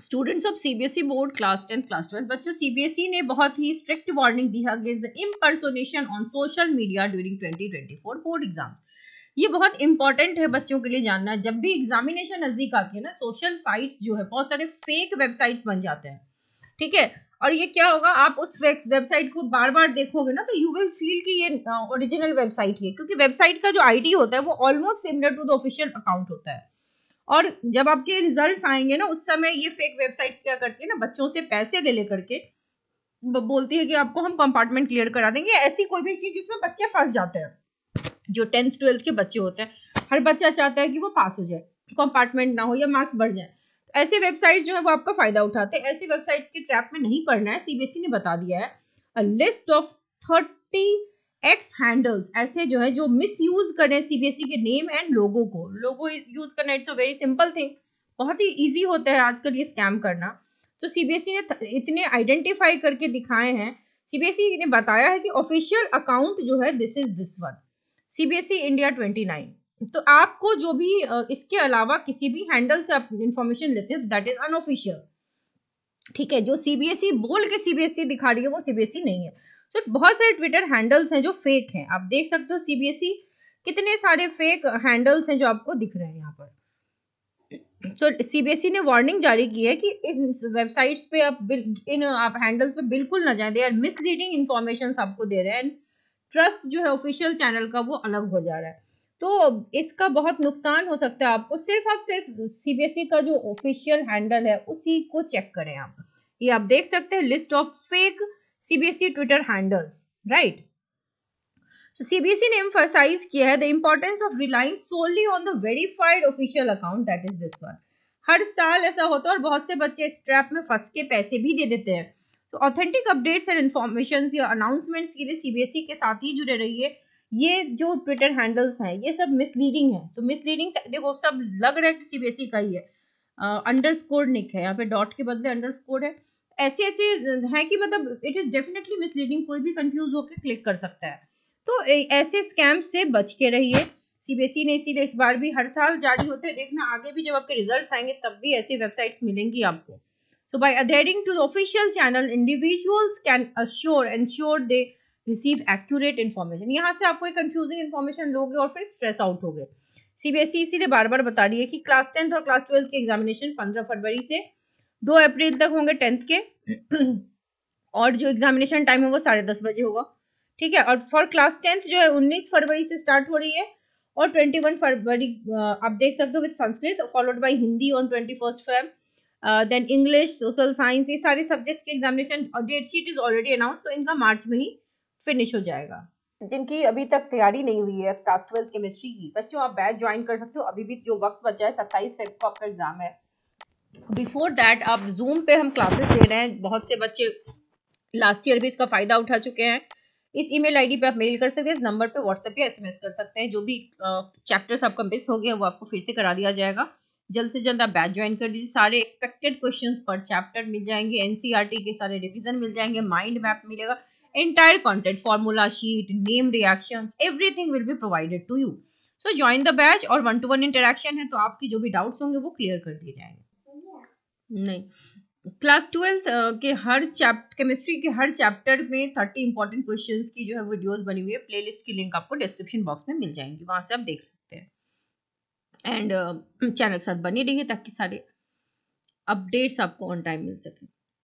students of C E board class tenth class twelfth बच्चों CBSE e ने बहुत ही स्ट्रिक्ट वार्निंग दी है against the impersonation on social media during four board exam ये बहुत इंपॉर्टेंट है बच्चों के लिए जानना जब भी एग्जामिनेशन नजदीक आती है ना सोशल साइट्स जो है बहुत सारे फेक वेबसाइट्स बन जाते हैं ठीक है और ये क्या होगा आप उस वेबसाइट को बार बार देखोगे ना तो यू विल फील कि ये ओरिजिनल uh, वेबसाइट ही है क्योंकि वेबसाइट का जो आईडी होता है वो almost similar to the official account होता है और जब आपके रिजल्ट्स आएंगे ना उस समय ये फेक वेबसाइट्स क्या करती है ना बच्चों से पैसे ले लेकर के बोलती है कि आपको हम कंपार्टमेंट क्लियर करा देंगे ऐसी कोई भी चीज़ जिसमें बच्चे फंस जाते हैं जो टेंथ ट्वेल्थ के बच्चे होते हैं हर बच्चा चाहता है कि वो पास हो जाए कंपार्टमेंट ना हो या मार्क्स बढ़ जाए तो ऐसे वेबसाइट जो है वो आपका फ़ायदा उठाते हैं ऐसी वेबसाइट्स के ट्रैप में नहीं पढ़ना है सीबीएसई e ने बता दिया है list of thirty X handles ऐसे जो है जो मिस यूज करें सीबीएसई के नेम एंड लोगो को लोगो यूज करना it's a very simple thing बहुत ही ईजी होता है आजकल ये स्कैम करना तो सीबीएसई e ने इतने आइडेंटिफाई करके दिखाए हैं सीबीएसई e ने बताया है कि ऑफिशियल अकाउंट जो है this is this one CBSE India twenty nine तो आपको जो भी इसके अलावा किसी भी हैंडल से आप इंफॉर्मेशन लेते हैं दैट इज अनऑफिशियल ठीक है जो सीबीएसई e बोल के सीबीएसई दिखा रही है वो सीबीएसई नहीं है सो so, बहुत सारे ट्विटर हैंडल्स हैं जो फेक हैं आप देख सकते हो सीबीएसई e कितने सारे फेक हैंडल्स हैं जो आपको दिख रहे हैं यहाँ पर सो so, सीबीएसई e ने वार्निंग जारी की है कि इन वेबसाइट्स पे आप इन आप हैंडल्स पे बिल्कुल ना जाए दे आर मिसलीडिंग इन्फॉर्मेशन आपको दे रहे हैं ट्रस्ट जो है ऑफिशियल चैनल का वो अलग हो जा रहा है तो इसका बहुत नुकसान हो सकता है आपको सिर्फ आप सिर्फ सीबीएसई e का जो ऑफिशियल हैंडल है उसी को चेक करें आप ये आप देख सकते हैं list of fake CBSE Twitter e handles, right So CBSE e ने एम्फोसाइज किया है the importance of relying solely on the verified official account that is this one हर साल ऐसा होता है और बहुत से बच्चे इस ट्रैप में फंस के पैसे भी दे देते हैं तो ऑथेंटिक अपडेट्स एंड इन्फॉर्मेशन या अनाउंसमेंट्स के लिए सीबीएसई e के साथ ही जुड़े रहिए ये जो ट्विटर हैंडल्स हैं ये सब मिसलीडिंग है तो मिसलीडिंग देखो सब लग रहा है कि सीबीएसई का ही है अंडरस्कोर निक है यहाँ पे डॉट के बदले अंडरस्कोर है ऐसे ऐसे हैं कि मतलब इट इज़ डेफिनेटली मिसलीडिंग कोई भी कंफ्यूज होकर क्लिक कर सकता है तो ऐसे स्कैम से बच के रहिए सीबीएसई e ने इसीलिए इस बार भी हर साल जारी होते हैं देखना आगे भी जब आपके रिजल्ट्स आएंगे तब भी ऐसी वेबसाइट्स मिलेंगी आपको so by adhering to the official channel individuals can assure ensure they receive accurate information यहाँ से आपको एक कंफ्यूजिंग इन्फॉर्मेशन लोगे और फिर स्ट्रेस आउट हो गए सीबीएसई इसीलिए बार बार बता रही है कि क्लास टेंथ और क्लास ट्वेल्थ के एग्जामिनेशन पंद्रह फरवरी से दो अप्रैल तक होंगे टेंथ के और जो एग्जामिनेशन टाइम है वो साढ़े दस बजे होगा ठीक है और फॉर क्लास टेंथ जो है उन्नीस फरवरी से स्टार्ट हो रही है और ट्वेंटी वन फरवरी आप देख सकते हो with Sanskrit followed by Hindi on twenty first Feb then English social science ये सारे सब्जेक्ट्स के एग्जामिनेशन और date sheet is already announce तो इनका मार्च में ही फिनिश हो जाएगा जिनकी अभी तक तैयारी नहीं हुई है क्लास ट्वेल्थ केमिस्ट्री की बच्चों आप बैच ज्वाइन कर सकते हो अभी भी जो वक्त बचा है सत्ताईस फेब को आपका एग्जाम है बिफोर दैट आप जूम पे हम क्लासेस दे रहे हैं बहुत से बच्चे लास्ट ईयर भी इसका फायदा उठा चुके हैं इस ईमेल आईडी पे आप मेल कर सकते हैं इस नंबर पे व्हाट्सएप या एसएमएस कर सकते हैं जो भी चैप्टर्स आपका मिस हो गया वो आपको फिर से करा दिया जाएगा जल्द से जल्द आप बैच ज्वाइन कर दीजिए सारे एक्सपेक्टेड क्वेश्चंस पर चैप्टर मिल जाएंगे एनसीईआरटी e के सारे रिवीजन मिल जाएंगे माइंड मैप मिलेगा entire content formula sheet name reactions everything will be provided to you so join the batch और वन टू वन इंटरेक्शन है तो आपकी जो भी डाउट्स होंगे वो क्लियर कर दिए जाएंगे नहीं क्लास ट्वेल्थ के हर चैप्टर केमिस्ट्री के हर चैप्टर में थर्टी इंपॉर्टेंट क्वेश्चंस की जो है वीडियोस बनी हुई है प्लेलिस्ट की लिंक आपको डिस्क्रिप्शन बॉक्स में मिल जाएंगी वहां से आप देख सकते हैं एंड चैनल के साथ बनी रहिए ताकि सारे अपडेट्स आपको ऑन टाइम मिल सकें